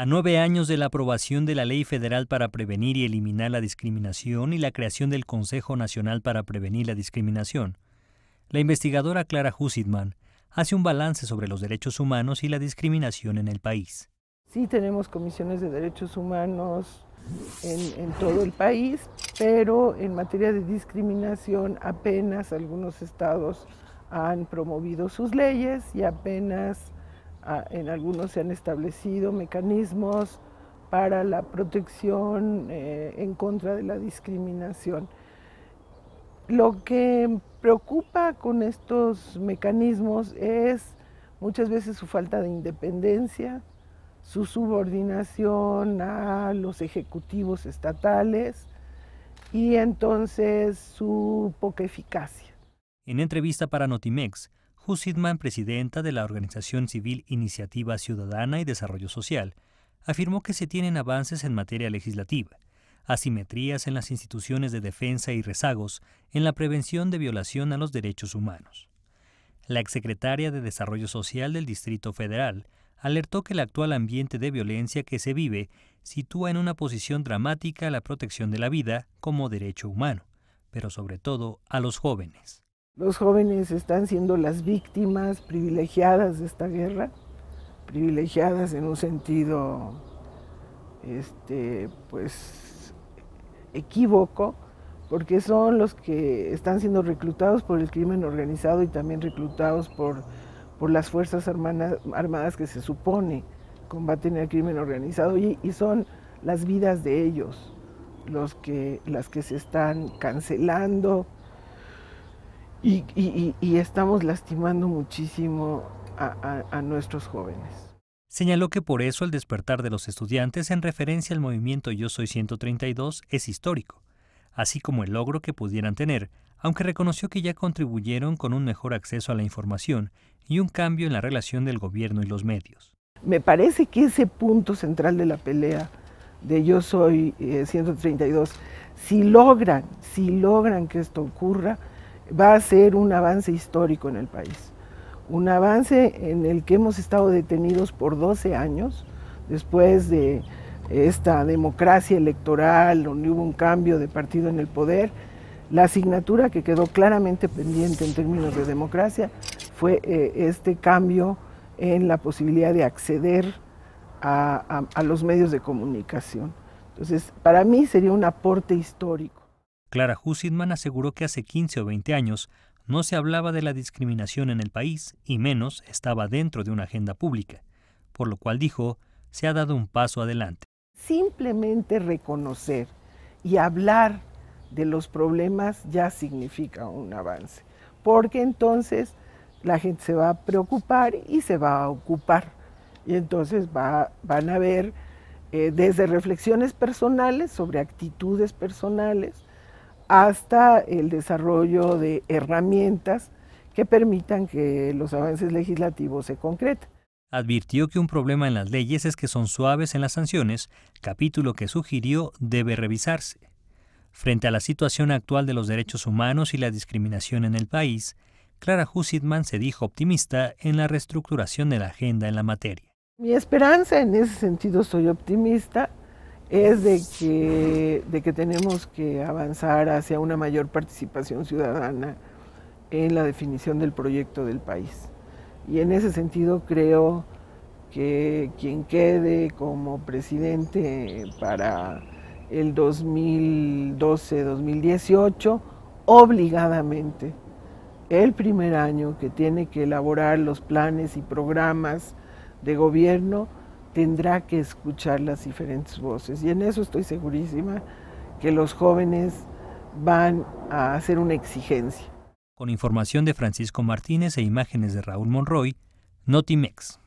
A nueve años de la aprobación de la Ley Federal para Prevenir y Eliminar la Discriminación y la creación del Consejo Nacional para Prevenir la Discriminación, la investigadora Clara Hussitman hace un balance sobre los derechos humanos y la discriminación en el país. Sí tenemos comisiones de derechos humanos en, en todo el país, pero en materia de discriminación apenas algunos estados han promovido sus leyes y apenas en algunos se han establecido mecanismos para la protección eh, en contra de la discriminación. Lo que preocupa con estos mecanismos es muchas veces su falta de independencia, su subordinación a los ejecutivos estatales y entonces su poca eficacia. En entrevista para Notimex, Husidman, presidenta de la organización civil Iniciativa Ciudadana y Desarrollo Social, afirmó que se tienen avances en materia legislativa, asimetrías en las instituciones de defensa y rezagos en la prevención de violación a los derechos humanos. La exsecretaria de Desarrollo Social del Distrito Federal alertó que el actual ambiente de violencia que se vive sitúa en una posición dramática la protección de la vida como derecho humano, pero sobre todo a los jóvenes. Los jóvenes están siendo las víctimas privilegiadas de esta guerra, privilegiadas en un sentido este, pues, equívoco, porque son los que están siendo reclutados por el crimen organizado y también reclutados por, las Fuerzas armadas, que se supone combaten el crimen organizado y, son las vidas de ellos los que, las que se están cancelando, y, estamos lastimando muchísimo a, nuestros jóvenes. Señaló que por eso el despertar de los estudiantes en referencia al movimiento Yo Soy 132 es histórico, así como el logro que pudieran tener, aunque reconoció que ya contribuyeron con un mejor acceso a la información y un cambio en la relación del gobierno y los medios. Me parece que ese punto central de la pelea de Yo Soy 132, eh, si logran, si logran que esto ocurra, va a ser un avance histórico en el país. Un avance en el que hemos estado detenidos por 12 años después de esta democracia electoral, donde hubo un cambio de partido en el poder. La asignatura que quedó claramente pendiente en términos de democracia fue eh, este cambio en la posibilidad de acceder a los medios de comunicación. Entonces, para mí sería un aporte histórico. Clara Hussitman aseguró que hace 15 o 20 años no se hablaba de la discriminación en el país y menos estaba dentro de una agenda pública, por lo cual dijo, se ha dado un paso adelante. Simplemente reconocer y hablar de los problemas ya significa un avance, porque entonces la gente se va a preocupar y se va a ocupar. Y entonces van a ver eh, desde reflexiones personales sobre actitudes personales hasta el desarrollo de herramientas que permitan que los avances legislativos se concreten. Advirtió que un problema en las leyes es que son suaves en las sanciones, capítulo que sugirió debe revisarse. Frente a la situación actual de los derechos humanos y la discriminación en el país, Clara Hussitman se dijo optimista en la reestructuración de la agenda en la materia. Mi esperanza en ese sentido soy optimista es de que, tenemos que avanzar hacia una mayor participación ciudadana en la definición del proyecto del país. Y en ese sentido creo que quien quede como presidente para el 2012-2018, obligadamente, el primer año que tiene que elaborar los planes y programas de gobierno, tendrá que escuchar las diferentes voces. Y en eso estoy segurísima que los jóvenes van a hacer una exigencia. Con información de Francisco Martínez e imágenes de Raúl Monroy, Notimex.